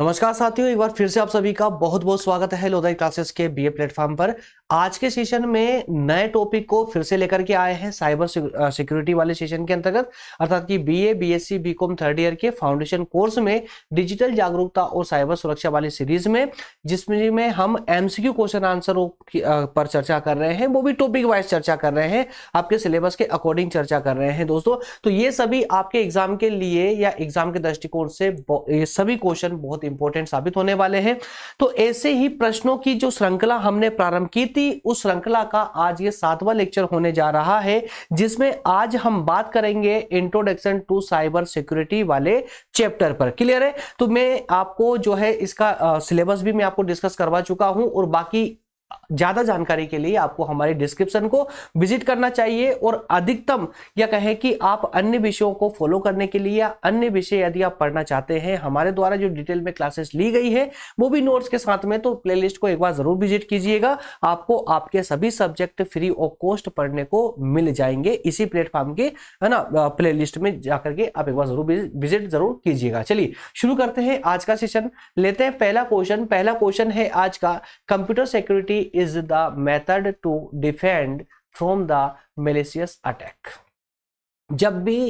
नमस्कार साथियों एक बार फिर से आप सभी का बहुत बहुत स्वागत है लोधाई क्लासेस के बीए प्लेटफॉर्म पर आज के सेशन में नए टॉपिक को फिर से लेकर के आए हैं साइबर सिक्योरिटी वाले सेशन के अंतर्गत अर्थात कि BA BSc BCom third year के फाउंडेशन कोर्स में डिजिटल जागरूकता और साइबर सुरक्षा वाली सीरीज में जिसमें में हम एम क्वेश्चन आंसरों पर चर्चा कर रहे हैं वो भी टॉपिक वाइज चर्चा कर रहे हैं आपके सिलेबस के अकॉर्डिंग चर्चा कर रहे हैं दोस्तों तो ये सभी आपके एग्जाम के लिए या एग्जाम के दृष्टिकोण से ये सभी क्वेश्चन बहुत इंपॉर्टेंट साबित होने वाले हैं तो ऐसे ही प्रश्नों की जो श्रृंखला हमने प्रारंभ की थी उस श्रृंखला का आज ये सातवां लेक्चर होने जा रहा है जिसमें आज हम बात करेंगे इंट्रोडक्शन टू साइबर सिक्योरिटी वाले चैप्टर पर क्लियर है तो मैं आपको जो है इसका सिलेबस भी मैं आपको डिस्कस करवा चुका हूं और बाकी ज्यादा जानकारी के लिए आपको हमारे डिस्क्रिप्शन को विजिट करना चाहिए और अधिकतम या कहें कि आप अन्य विषयों को फॉलो करने के लिए अन्य विषय यदि आप पढ़ना चाहते हैं हमारे द्वारा जो डिटेल में क्लासेस ली गई है वो भी नोट्स के साथ में तो प्लेलिस्ट को एक बार जरूर विजिट कीजिएगा आपको आपके सभी सब्जेक्ट फ्री ऑफ कॉस्ट पढ़ने को मिल जाएंगे इसी प्लेटफॉर्म के है ना प्ले में जाकर के आप एक बार जरूर विजिट जरूर कीजिएगा चलिए शुरू करते हैं आज का सेशन लेते हैं पहला क्वेश्चन पहला क्वेश्चन है आज का computer security security is the method to defend from the malicious attack जब भी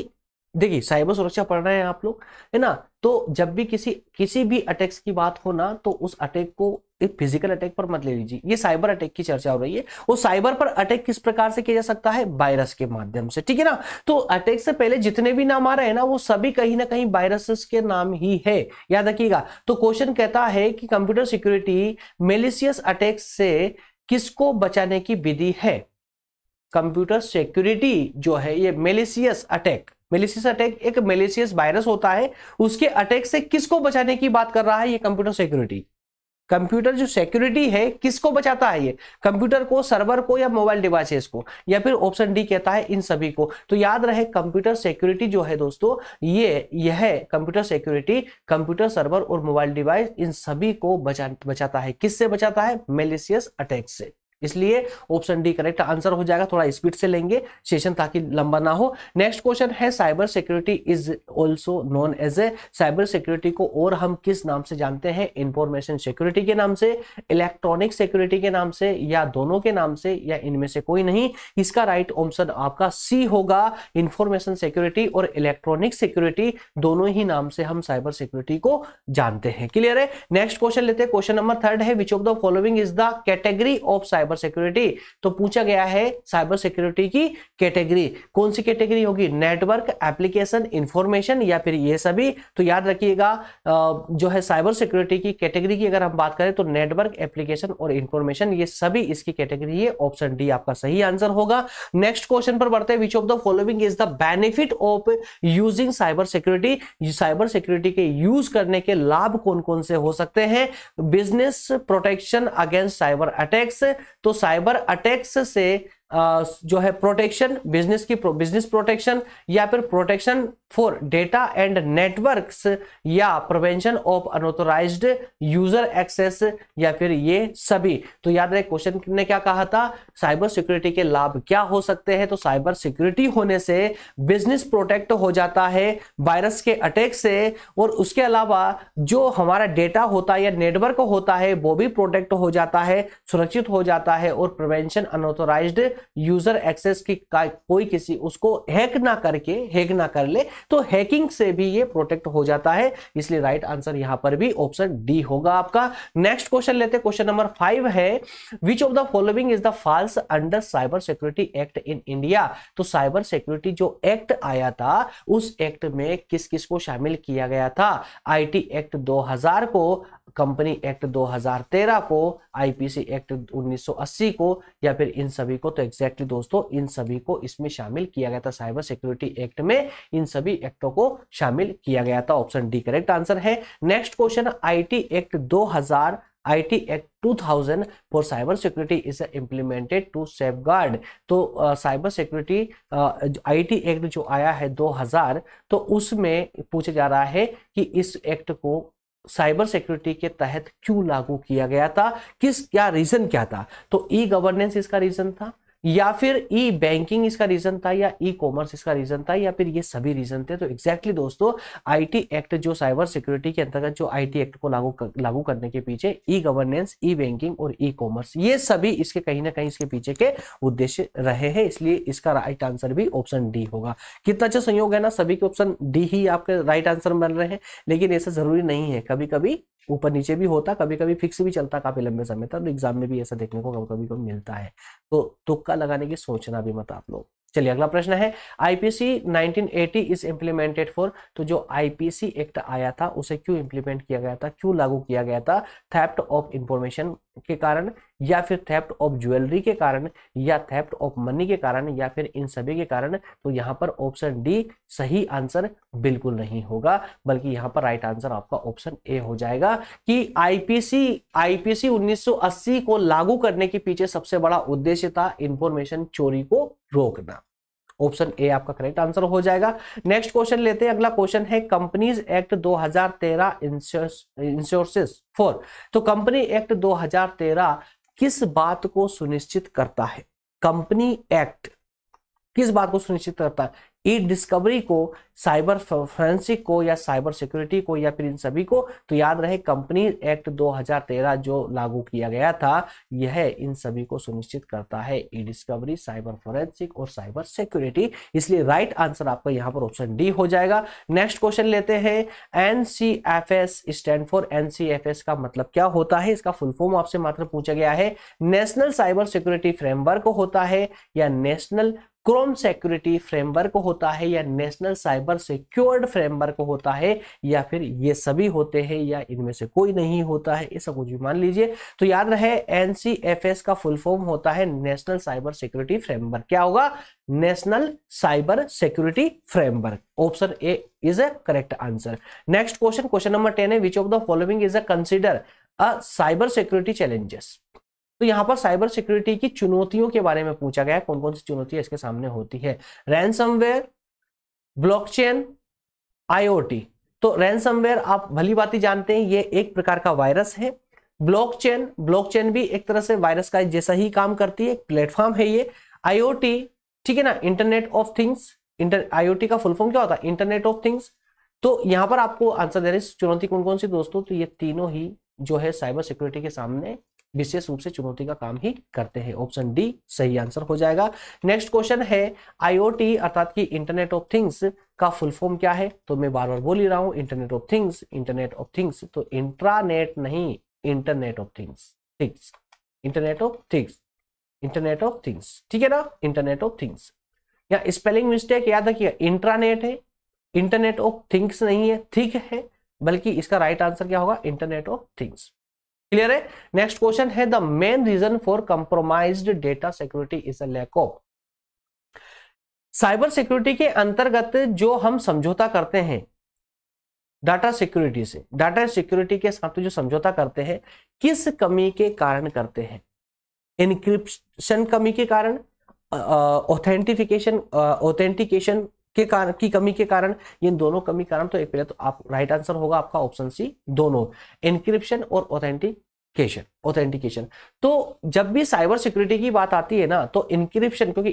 देखिए साइबर सुरक्षा पढ़ रहे हैं आप लोग है ना तो जब भी किसी किसी भी अटैक्स की बात हो ना तो उस अटैक को एक फिजिकल अटैक पर मत ले लीजिए ये साइबर अटैक की चर्चा हो रही है वो साइबर पर अटैक किस प्रकार से किया जा सकता है वायरस के माध्यम से ठीक है ना तो अटैक से पहले जितने भी नाम आ रहे हैं ना वो सभी कहीं ना कहीं वायरसेस के नाम ही है याद रखिएगा तो क्वेश्चन कहता है कि कंप्यूटर सिक्योरिटी मेलिशियस अटैक से किसको बचाने की विधि है कंप्यूटर सिक्योरिटी जो है ये मेलिसियस अटैक मेलिसियस अटैक एक मेलिसियस वायरस होता है उसके अटैक से किसको बचाने की बात कर रहा है ये कंप्यूटर सिक्योरिटी कंप्यूटर जो सिक्योरिटी है किसको बचाता है ये कंप्यूटर को सर्वर को या मोबाइल डिवाइसेस को या फिर ऑप्शन डी कहता है इन सभी को तो याद रहे कंप्यूटर सिक्योरिटी जो है दोस्तों ये यह कंप्यूटर सिक्योरिटी कंप्यूटर सर्वर और मोबाइल डिवाइस इन सभी को बचा बचाता है किससे बचाता है मेलिसियस अटैक से इसलिए ऑप्शन डी करेक्ट आंसर हो जाएगा थोड़ा स्पीड से लेंगे सेशन ताकि लंबा ना हो नेक्स्ट क्वेश्चन है cyber security is also known as a cyber security को और हम किस नाम से जानते हैं इंफॉर्मेशन सिक्योरिटी के नाम से इलेक्ट्रॉनिक सिक्योरिटी के नाम से या दोनों के नाम से या इनमें से कोई नहीं इसका राइट ऑप्शन आपका सी होगा इंफॉर्मेशन सिक्योरिटी और इलेक्ट्रॉनिक सिक्योरिटी दोनों ही नाम से हम साइबर सिक्योरिटी को जानते हैं क्लियर है नेक्स्ट क्वेश्चन लेते हैं क्वेश्चन नंबर थर्ड है which of the following is the category of cyber cyber security तो पूछा गया है साइबर सिक्योरिटी की कैटेगरी कौन सी कैटेगरी होगी नेटवर्क एप्लीकेशन इंफॉर्मेशन या फिर ये सभी तो याद रखिएगा जो है साइबर सिक्योरिटी की कैटेगरी की अगर हम बात करें तो नेटवर्क एप्लीकेशन और इंफॉर्मेशन ये सभी इसकी कैटेगरी है ऑप्शन डी आपका सही आंसर होगा नेक्स्ट क्वेश्चन पर बढ़ते हैं which of the following is the benefit of using cyber security cyber security के यूज करने के लाभ कौन कौन से हो सकते हैं business protection against cyber attacks तो साइबर अटैक्स से जो है प्रोटेक्शन बिजनेस की बिजनेस प्रोटेक्शन या फिर protection for data and networks या prevention of unauthorized user access या फिर ये सभी तो याद रहे क्वेश्चन ने क्या कहा था साइबर सिक्योरिटी के लाभ क्या हो सकते हैं तो साइबर सिक्योरिटी होने से बिजनेस प्रोटेक्ट हो जाता है वायरस के अटैक से और उसके अलावा जो हमारा डेटा होता है या नेटवर्क होता है वो भी प्रोटेक्ट हो जाता है सुरक्षित हो जाता है और प्रिवेंशन अनऑथोराइज्ड यूजर एक्सेस की कोई किसी उसको हैक ना करके हैक ना कर ले तो हैकिंग से भी ये प्रोटेक्ट हो जाता है इसलिए राइट आंसर यहां पर भी ऑप्शन डी होगा आपका नेक्स्ट क्वेश्चन लेते हैं क्वेश्चन नंबर फाइव है which of the following is the falls under cyber security act in India तो साइबर सिक्योरिटी जो एक्ट आया था उस एक्ट में किस किस को शामिल किया गया था आई एक्ट दो को कंपनी एक्ट 2013 को आईपीसी एक्ट 1980 को या फिर इन सभी को तो एग्जैक्टली दोस्तों इन सभी को इसमें शामिल किया गया था साइबर सिक्योरिटी एक्ट में इन सभी एक्टों को शामिल किया गया था ऑप्शन डी करेक्ट आंसर है next question IT act 2000 IT Act 2000 for cyber security is implemented to safeguard तो साइबर सिक्योरिटी टी एक्ट जो आया है 2000 तो उसमें पूछा जा रहा है कि इस एक्ट को साइबर सिक्योरिटी के तहत क्यों लागू किया गया था किस क्या रीजन क्या था तो ई गवर्नेंस इसका रीजन था या फिर ई बैंकिंग इसका रीजन था या ई कॉमर्स इसका रीजन था या फिर ये सभी रीजन थे तो एक्जैक्टली exactly दोस्तों आईटी एक्ट जो साइबर सिक्योरिटी के अंतर्गत जो आईटी एक्ट को लागू कर, लागू करने के पीछे ई गवर्नेंस ई बैंकिंग और ई कॉमर्स ये सभी इसके कहीं ना कहीं इसके पीछे के उद्देश्य रहे हैं इसलिए इसका राइट आंसर भी ऑप्शन डी होगा कितना अच्छा संयोग है ना सभी के ऑप्शन डी ही आपके राइट आंसर बन रहे हैं लेकिन ऐसा जरूरी नहीं है कभी कभी ऊपर नीचे भी होता कभी कभी फिक्स भी चलता काफी लंबे समय तक एग्जाम में भी ऐसा देखने को कभी कभी मिलता है तो तुक्का लगाने की सोचना भी मत आप लोग चलिए अगला प्रश्न है आईपीसी 1980 इज इम्प्लीमेंटेड फॉर तो जो आईपीसी एक्ट आया था उसे क्यों इम्प्लीमेंट किया गया था क्यों लागू किया गया था थैप्ट ऑफ इंफॉर्मेशन के कारण या फिर थेप्ट ऑफ ज्वेलरी के कारण या थेप्ट ऑफ मनी के कारण या फिर इन सभी के कारण तो यहाँ पर ऑप्शन डी सही आंसर बिल्कुल नहीं होगा बल्कि यहां पर राइट आंसर आपका ऑप्शन ए हो जाएगा कि आईपीसी आईपीसी 1980 को लागू करने के पीछे सबसे बड़ा उद्देश्य था इंफॉर्मेशन चोरी को रोकना ऑप्शन ए आपका करेक्ट आंसर हो जाएगा नेक्स्ट क्वेश्चन लेते हैं अगला क्वेश्चन है कंपनीज एक्ट 2013 इंश्योरेंस फोर तो कंपनी एक्ट 2013 किस बात को सुनिश्चित करता है कंपनी एक्ट किस बात को सुनिश्चित करता है ई डिस्कवरी को साइबर फोरेंसिक को या साइबर सिक्योरिटी को या फिर इन सभी को तो याद रहे कंपनी एक्ट 2013 जो लागू किया गया था यह इन सभी को सुनिश्चित करता है ई डिस्कवरी साइबर फोरेंसिक और साइबर सिक्योरिटी इसलिए राइट आंसर आपका यहाँ पर ऑप्शन डी हो जाएगा नेक्स्ट क्वेश्चन लेते हैं एनसीएफएस स्टैंड फॉर एनसीएफएस का मतलब क्या होता है इसका फुल फॉर्म आपसे मात्र पूछा गया है नेशनल साइबर सिक्योरिटी फ्रेमवर्क होता है या नेशनल क्रोम सिक्योरिटी फ्रेमवर्क होता है या नेशनल साइबर सिक्योर्ड फ्रेमवर्क होता है या फिर ये सभी होते हैं या इनमें से कोई नहीं होता है ऐसा कुछ भी मान लीजिए तो याद रहे एनसीएफएस का फुल फॉर्म होता है नेशनल साइबर सिक्योरिटी फ्रेमवर्क क्या होगा national cyber security framework option A is a correct answer next question question number ten है which of the following is a consider a cyber security challenges तो यहाँ पर cyber security की चुनौतियों के बारे में पूछा गया है कौन कौन सी चुनौतियां इसके सामने होती है रैनसमवेयर ब्लॉकचेन आईओटी तो रैनसमवेयर आप भली बात ही जानते हैं ये एक प्रकार का वायरस है ब्लॉकचेन ब्लॉकचेन भी एक तरह से वायरस का जैसा ही काम करती है प्लेटफॉर्म है ये आईओटी ठीक है ना internet of things inter IoT का फुल फॉर्म क्या होता है इंटरनेट ऑफ थिंग्स तो यहां पर आपको आंसर दे रहे चुनौती कौन कौन सी दोस्तों तो ये तीनों ही जो है साइबर सिक्योरिटी के सामने विशेष रूप से चुनौती का काम ही करते हैं ऑप्शन डी सही आंसर हो जाएगा नेक्स्ट क्वेश्चन है आईओटी अर्थात की इंटरनेट ऑफ थिंग्स का फुल फॉर्म क्या है तो मैं बार बार बोल ही रहा हूं internet of things internet of things तो इंट्रानेट नहीं internet of things things internet of things internet of things ठीक है ना इंटरनेट ऑफ थिंग्स या स्पेलिंग मिस्टेक याद रखिए इंट्रानेट है इंटरनेट ऑफ थिंग्स नहीं है ठीक है बल्कि इसका राइट right आंसर क्या होगा इंटरनेट ऑफ थिंग्स क्लियर है नेक्स्ट क्वेश्चन है the main reason for compromise data security is a lack of cyber security के अंतर्गत जो हम समझौता करते हैं डाटा सिक्योरिटी से डाटा सिक्योरिटी के साथ जो समझौता करते हैं किस कमी के कारण करते हैं इनक्रिप्शन कमी के कारण ऑथेंटिफिकेशन ऑथेंटिकेशन के कारण की कमी के कारण इन दोनों कमी कारण तो एक पहले तो आप राइट आंसर होगा आपका ऑप्शन सी दोनों इनक्रिप्शन और ऑथेंटिक ऑथेंटिकेशन तो जब भी साइबर सिक्योरिटी की बात आती है ना तो इनक्रिप्शन क्योंकि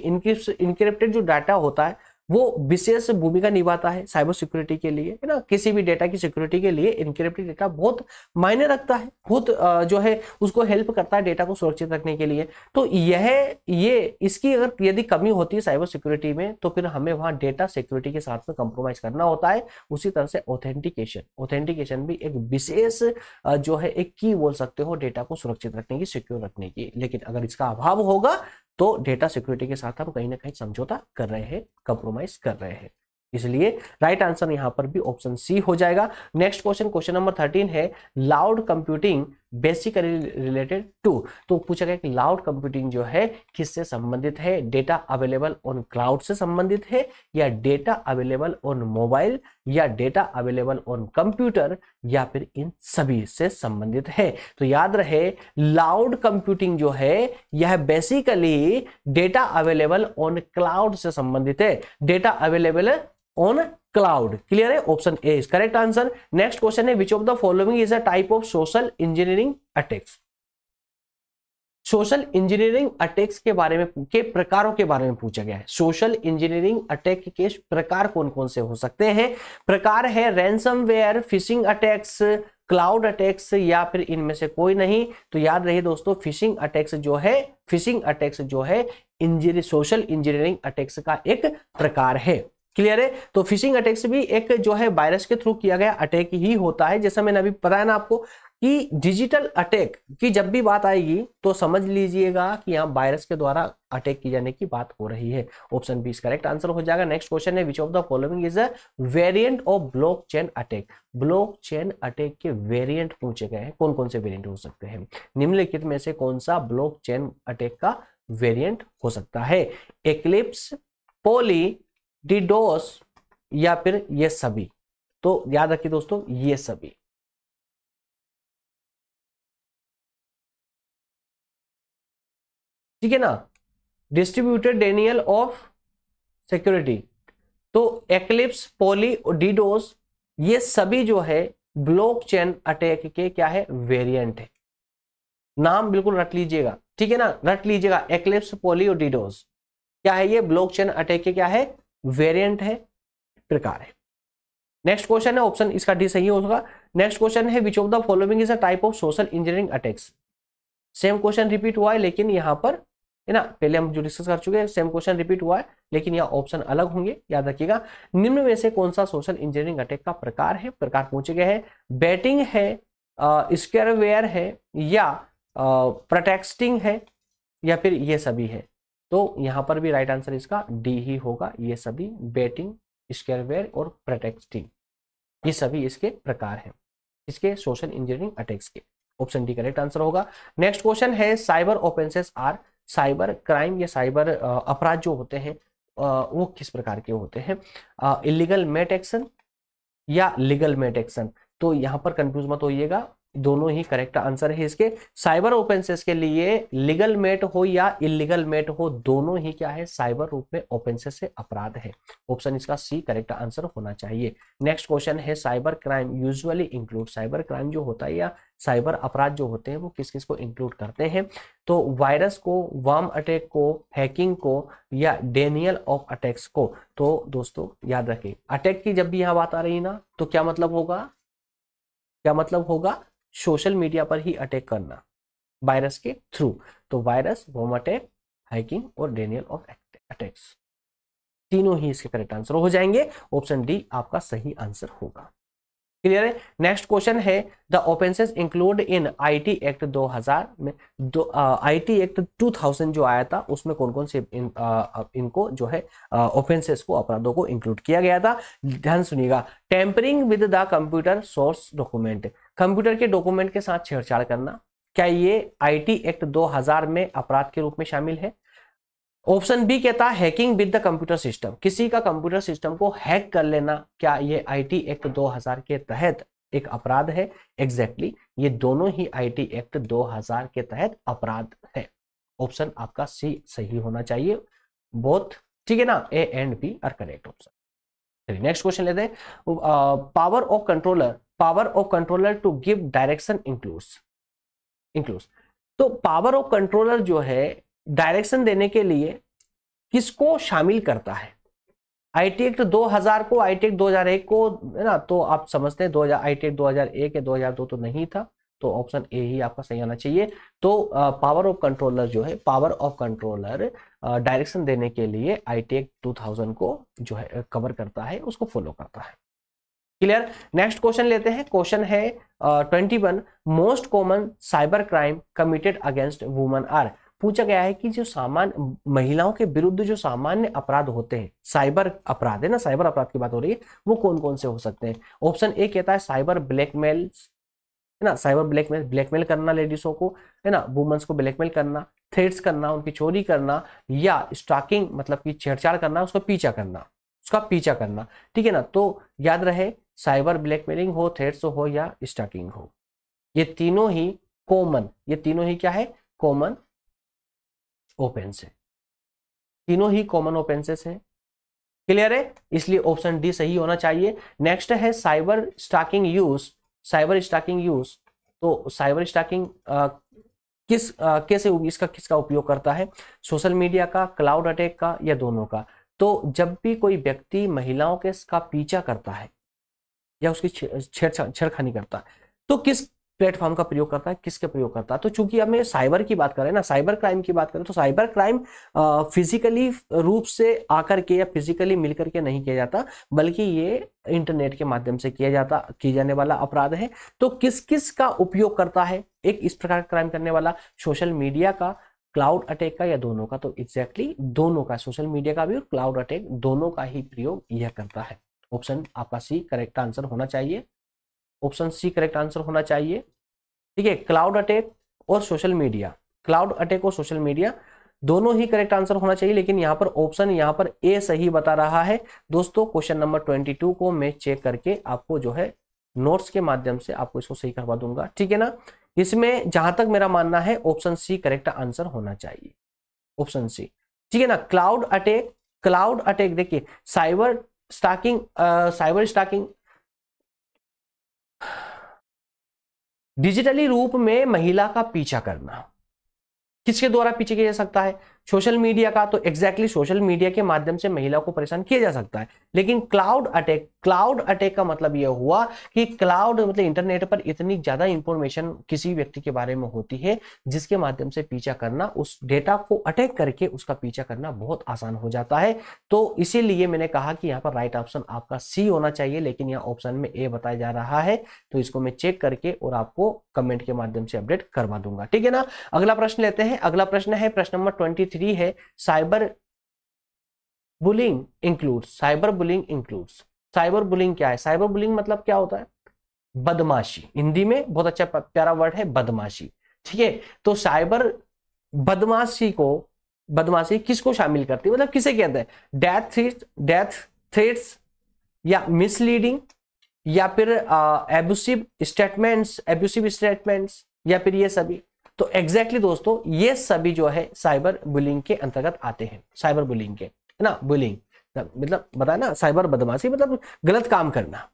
इनक्रिप्टेड जो डाटा होता है वो विशेष भूमिका निभाता है साइबर सिक्योरिटी के लिए है ना किसी भी डेटा की सिक्योरिटी के लिए इनक्रिप्टेड डेटा बहुत मायने रखता है बहुत जो है उसको हेल्प करता है डेटा को सुरक्षित रखने के लिए तो यह ये इसकी अगर यदि कमी होती है साइबर सिक्योरिटी में तो फिर हमें वहाँ डेटा सिक्योरिटी के साथ में कंप्रोमाइज करना होता है उसी तरह से ऑथेंटिकेशन ऑथेंटिकेशन भी एक विशेष जो है एक की बोल सकते हो डेटा को सुरक्षित रखने की सिक्योर रखने की लेकिन अगर इसका अभाव होगा तो डेटा सिक्योरिटी के साथ हम कहीं ना कहीं समझौता कर रहे हैं कंप्रोमाइज कर रहे हैं इसलिए राइट आंसर यहां पर भी ऑप्शन सी हो जाएगा next question question number thirteen है cloud computing basically related to तो पूछा गया कि क्लाउड कंप्यूटिंग जो है किससे संबंधित है डेटा अवेलेबल ऑन क्लाउड से संबंधित है या डेटा अवेलेबल ऑन मोबाइल या डेटा अवेलेबल ऑन कंप्यूटर या फिर इन सभी से संबंधित है तो याद रहे लाउड कंप्यूटिंग जो है यह basically data available on cloud से संबंधित है data available on cloud clear है option A is correct answer next question है which of the following is a type of social engineering attacks social engineering attacks के बारे में के प्रकारों के बारे में पूछा गया है सोशल इंजीनियरिंग अटैक के प्रकार कौन कौन से हो सकते हैं प्रकार है वेयर फिशिंग अटैक्स क्लाउड अटैक्स या फिर इनमें से कोई नहीं तो याद रहे दोस्तों फिशिंग अटैक्स जो है फिशिंग अटैक्स जो है इंजीनियर सोशल इंजीनियरिंग अटैक्स का एक प्रकार है क्लियर है तो फिशिंग अटैक से भी एक जो है वायरस के थ्रू किया गया अटैक ही होता है जैसा मैंने अभी पता है ना आपको कि डिजिटल अटैक की जब भी बात आएगी तो समझ लीजिएगा कि यहाँ वायरस के द्वारा अटैक की जाने की बात हो रही है ऑप्शन बी इसका करेक्ट आंसर हो जाएगा नेक्स्ट क्वेश्चन है which of the following is a variant of blockchain attack blockchain attack के वेरिएंट पूछे गए हैं कौन कौन से वेरियंट हो सकते हैं निम्नलिखित में से कौन सा ब्लॉक चेन अटैक का वेरियंट हो सकता है एक्लिप्स पोली डिडोस या फिर ये सभी तो याद रखिए दोस्तों ये सभी ठीक है ना डिस्ट्रीब्यूटेड डेनियल ऑफ सिक्योरिटी तो एक्लिप्स पोली और ये सभी जो है ब्लॉकचेन अटैक के क्या है वेरिएंट है नाम बिल्कुल रट लीजिएगा ठीक है ना रट लीजिएगा एक्लिप्स पोली और डिडोस क्या है ये ब्लॉकचेन अटैक के क्या है वेरिएंट है प्रकार है नेक्स्ट क्वेश्चन है ऑप्शन इसका डी सही होगा नेक्स्ट क्वेश्चन है which of the following is a type of social engineering attacks same question repeat हुआ है लेकिन यहाँ पर है ना पहले हम जो डिस्कस कर चुके हैं सेम क्वेश्चन रिपीट हुआ है लेकिन यहाँ ऑप्शन अलग होंगे याद रखिएगा निम्न में से कौन सा सोशल इंजीनियरिंग अटैक का प्रकार है प्रकार पूछे गए हैं बैटिंग है वेयर है या प्रोटेक्स्टिंग है या फिर ये सभी है तो यहाँ पर भी राइट आंसर इसका डी ही होगा ये सभी बेटिंग स्केयरवेयर और प्रोटेक्टिंग ये सभी इसके प्रकार हैं इसके सोशल इंजीनियरिंग अटैक्स के ऑप्शन डी करेक्ट आंसर होगा नेक्स्ट क्वेश्चन है cyber offences are cyber crime या साइबर अपराध जो होते हैं वो किस प्रकार के होते हैं इलीगल मेट एक्शन या लीगल मेट एक्शन तो यहाँ पर कंफ्यूज मत होइएगा दोनों ही करेक्ट आंसर है इसके साइबर ओपेंसेस के लिए लीगल मेट हो या इलीगल मेट हो दोनों ही क्या है साइबर रूप में ओपेंसेस से अपराध है ऑप्शन इसका सी करेक्ट आंसर होना चाहिए नेक्स्ट क्वेश्चन है cyber crime usually include cyber crime जो होता है या साइबर अपराध जो होते हैं वो किस किस को इंक्लूड करते हैं तो वायरस को वार्म अटैक को हैकिंग को या डेनियल ऑफ अटैक्स को तो दोस्तों याद रखें अटैक की जब भी यहां बात आ रही है ना तो क्या मतलब होगा क्या मतलब होगा सोशल मीडिया पर ही अटैक करना वायरस के थ्रू तो वायरस वोम अटैक हाइकिंग और डेनियल ऑफ अटैक्स तीनों ही इसके करेक्ट आंसर हो जाएंगे ऑप्शन डी आपका सही आंसर होगा क्लियर है नेक्स्ट क्वेश्चन है the offences include in IT act 2000 में दो आईटी एक्ट 2000 जो आया था उसमें कौन कौन से इन, आ, इनको जो है ऑफेंसेस को अपराधों को इंक्लूड किया गया था ध्यान सुनिएगा tampering with the computer source document computer के डॉक्यूमेंट के साथ छेड़छाड़ करना क्या ये आईटी एक्ट 2000 में अपराध के रूप में शामिल है ऑप्शन बी कहता है hacking with the computer system किसी का कंप्यूटर सिस्टम को हैक कर लेना क्या ये आईटी एक्ट 2000 के तहत एक अपराध है एग्जैक्टली exactly, ये दोनों ही आईटी एक्ट 2000 के तहत अपराध है ऑप्शन आपका सी सही होना चाहिए बोथ ठीक है ना A and B are correct option next question लेते हैं power of controller power of controller to give direction includes includes तो पावर ऑफ कंट्रोलर जो है डायरेक्शन देने के लिए किसको शामिल करता है आई टी एक्ट दो हजार को आई टी एक्ट दो हजार एक को है ना तो आप समझते हैं दो हजार आई टी एक्ट दो हजार एक या दो हजार दो तो नहीं था तो ऑप्शन ए ही आपका सही होना चाहिए तो पावर ऑफ कंट्रोलर जो है पावर ऑफ कंट्रोलर डायरेक्शन देने के लिए I T act two thousand को जो है कवर करता है उसको फॉलो करता है क्लियर नेक्स्ट क्वेश्चन लेते हैं क्वेश्चन है twenty one most common cyber crime committed against woman are पूछा गया है कि जो सामान्य महिलाओं के विरुद्ध जो सामान्य अपराध होते हैं साइबर अपराध है ना साइबर अपराध की बात हो रही है वो कौन कौन से हो सकते हैं ऑप्शन ए कहता है साइबर ब्लैकमेल है ना साइबर ब्लैकमेल ब्लैकमेल करना लेडीज़ों को है ना वुमेंस को ब्लैकमेल करना थ्रेड्स करना उनकी चोरी करना या स्टॉकिंग मतलब कि छेड़छाड़ करना उसका पीछा करना उसका पीछा करना ठीक है ना तो याद रहे साइबर ब्लैकमेलिंग हो थ्रेड्स हो या स्टॉकिंग हो ये तीनों ही कॉमन ये तीनों ही क्या है कॉमन ओपेंस है तीनों ही कॉमन ओपेंसेस हैं क्लियर है इसलिए ऑप्शन डी सही होना चाहिए नेक्स्ट है cyber stalking use cyber stalking use तो साइबर स्टॉकिंग किस आ, कैसे इसका किसका उपयोग करता है सोशल मीडिया का क्लाउड अटैक का या दोनों का तो जब भी कोई व्यक्ति महिलाओं के का पीछा करता है या उसकी छेड़छाड़ छेड़खानी करता है तो किस प्लेटफॉर्म का प्रयोग करता है किसके प्रयोग करता है तो चूंकि हमें साइबर की बात करें ना साइबर क्राइम की बात करें तो साइबर क्राइम फिजिकली रूप से आकर के या फिजिकली मिलकर के नहीं किया जाता बल्कि ये इंटरनेट के माध्यम से किया जाता किया जाने वाला अपराध है तो किस किस का उपयोग करता है एक इस प्रकार का क्राइम करने वाला सोशल मीडिया का क्लाउड अटैक का या दोनों का तो एग्जैक्टली exactly दोनों का सोशल मीडिया का भी और क्लाउड अटैक दोनों का ही प्रयोग यह करता है ऑप्शन आपका सी करेक्ट आंसर होना चाहिए ऑप्शन सी करेक्ट आंसर होना चाहिए ठीक है क्लाउड अटैक और सोशल मीडिया क्लाउड अटैक और सोशल मीडिया दोनों ही करेक्ट आंसर होना चाहिए लेकिन यहाँ पर ऑप्शन यहाँ पर ए सही बता रहा है दोस्तों क्वेश्चन नंबर ट्वेंटी टू को मैं चेक करके आपको जो है नोट्स के माध्यम से आपको इसको सही करवा दूंगा ठीक है ना इसमें जहां तक मेरा मानना है ऑप्शन सी करेक्ट आंसर होना चाहिए ऑप्शन सी ठीक है ना क्लाउड अटैक क्लाउड अटैक देखिए cyber stalking cyber stalking digitally रूप में महिला का पीछा करना किसके द्वारा पीछे किया जा सकता है सोशल मीडिया का तो एग्जैक्टली exactly सोशल मीडिया के माध्यम से महिला को परेशान किया जा सकता है लेकिन क्लाउड अटैक क्लाउड अटैक का मतलब यह हुआ कि क्लाउड मतलब इंटरनेट पर इतनी ज्यादा इंफॉर्मेशन किसी व्यक्ति के बारे में होती है जिसके माध्यम से पीछा करना उस डेटा को अटैक करके उसका पीछा करना बहुत आसान हो जाता है तो इसीलिए मैंने कहा कि यहाँ पर राइट ऑप्शन आपका सी होना चाहिए लेकिन यहाँ ऑप्शन में ए बताया जा रहा है तो इसको मैं चेक करके और आपको कमेंट के माध्यम से अपडेट करवा दूंगा ठीक है ना अगला प्रश्न लेते हैं अगला प्रश्न है प्रश्न नंबर ट्वेंटी थ्री है cyber bullying includes cyber bullying includes cyber bullying क्या है साइबर बुलिंग मतलब क्या होता है बदमाशी हिंदी में बहुत अच्छा प्यारा वर्ड है बदमाशी ठीक है तो साइबर बदमाशी को बदमाशी किसको शामिल करती है मतलब किसे कहते हैं डेथ थ्रेट डेथ थ्रेट्स या मिसलीडिंग या फिर एब्यूसिव स्टेटमेंट्स एब्यूसिव स्टेटमेंट्स या फिर ये सभी तो एग्जैक्टली exactly दोस्तों ये सभी जो है साइबर बुलिंग के अंतर्गत आते हैं साइबर बुलिंग के है ना बुलिंग मतलब बताया ना साइबर बदमाशी मतलब गलत काम करना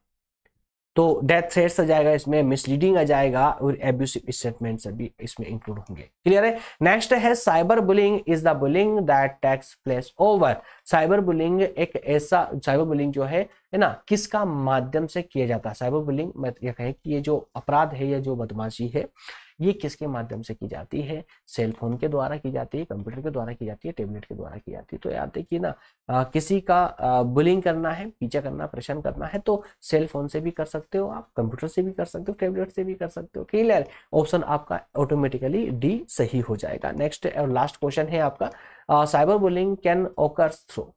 तो डेथ सेट्स आ जाएगा इसमें मिसलीडिंग आ जाएगा और एब्यूसिव स्टेटमेंट भी इसमें इंक्लूड होंगे क्लियर है नेक्स्ट है cyber bullying is the bullying that takes place over cyber bullying एक ऐसा साइबर बुलिंग जो है है ना किसका माध्यम से किया जाता है साइबर बुलिंग मैं ये कहें कि ये जो अपराध है या जो बदमाशी है ये किसके माध्यम से की जाती है सेलफोन के द्वारा की जाती है कंप्यूटर के द्वारा की जाती है टेबलेट के द्वारा की जाती है तो याद देखिए ना आ, किसी का बुलिंग करना है पीछा करना परेशान करना है तो सेलफोन से भी कर सकते हो आप कंप्यूटर से भी कर सकते हो टेबलेट से भी कर सकते हो क्लियर ऑप्शन आपका ऑटोमेटिकली डी सही हो जाएगा नेक्स्ट और लास्ट क्वेश्चन है आपका cyber bullying can occurs through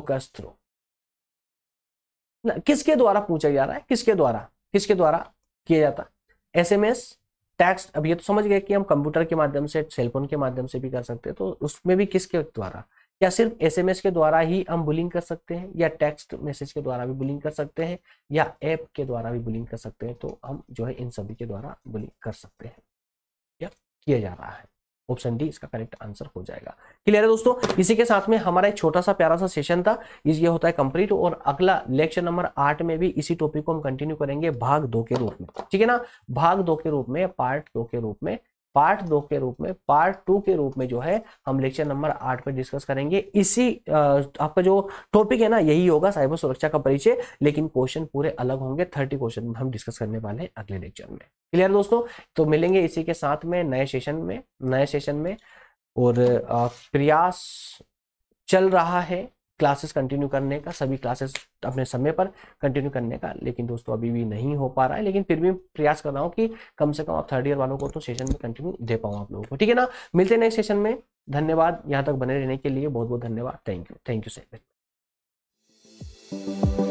occurs through किसके द्वारा पूछा जा रहा है किसके द्वारा किसके द्वारा किया जाता एस एम एस टेक्स्ट अब ये तो समझ गए कि हम कंप्यूटर के माध्यम से सेलफोन के माध्यम से भी कर सकते हैं तो उसमें भी किसके द्वारा या सिर्फ एसएमएस के द्वारा ही हम बुलिंग कर सकते हैं या टेक्स्ट मैसेज के द्वारा भी बुलिंग कर सकते हैं या ऐप के द्वारा भी बुलिंग कर सकते हैं तो हम जो है इन सभी के द्वारा बुलिंग कर सकते हैं या किया जा रहा है ऑप्शन डी इसका करेक्ट आंसर हो जाएगा क्लियर है दोस्तों इसी के साथ में हमारा एक छोटा सा प्यारा सा सेशन था ये होता है कंप्लीट और अगला लेक्चर नंबर आठ में भी इसी टॉपिक को हम कंटिन्यू करेंगे भाग दो के रूप में ठीक है ना भाग दो के रूप में पार्ट दो के रूप में पार्ट दो के रूप में पार्ट टू के रूप में जो है हम लेक्चर नंबर आठ में डिस्कस करेंगे इसी आपका जो टॉपिक है ना यही होगा साइबर सुरक्षा का परिचय लेकिन क्वेश्चन पूरे अलग होंगे थर्टी क्वेश्चन हम डिस्कस करने वाले हैं अगले लेक्चर में क्लियर दोस्तों तो मिलेंगे इसी के साथ में नए सेशन में नए सेशन में और प्रयास चल रहा है क्लासेस कंटिन्यू करने का सभी क्लासेस अपने समय पर कंटिन्यू करने का लेकिन दोस्तों अभी भी नहीं हो पा रहा है लेकिन फिर भी प्रयास कर रहा हूँ कि कम से कम आप थर्ड ईयर वालों को तो सेशन में कंटिन्यू दे पाऊँ आप लोगों को ठीक है ना मिलते नए सेशन में धन्यवाद यहाँ तक बने रहने के लिए बहुत बहुत धन्यवाद thank you thank you sir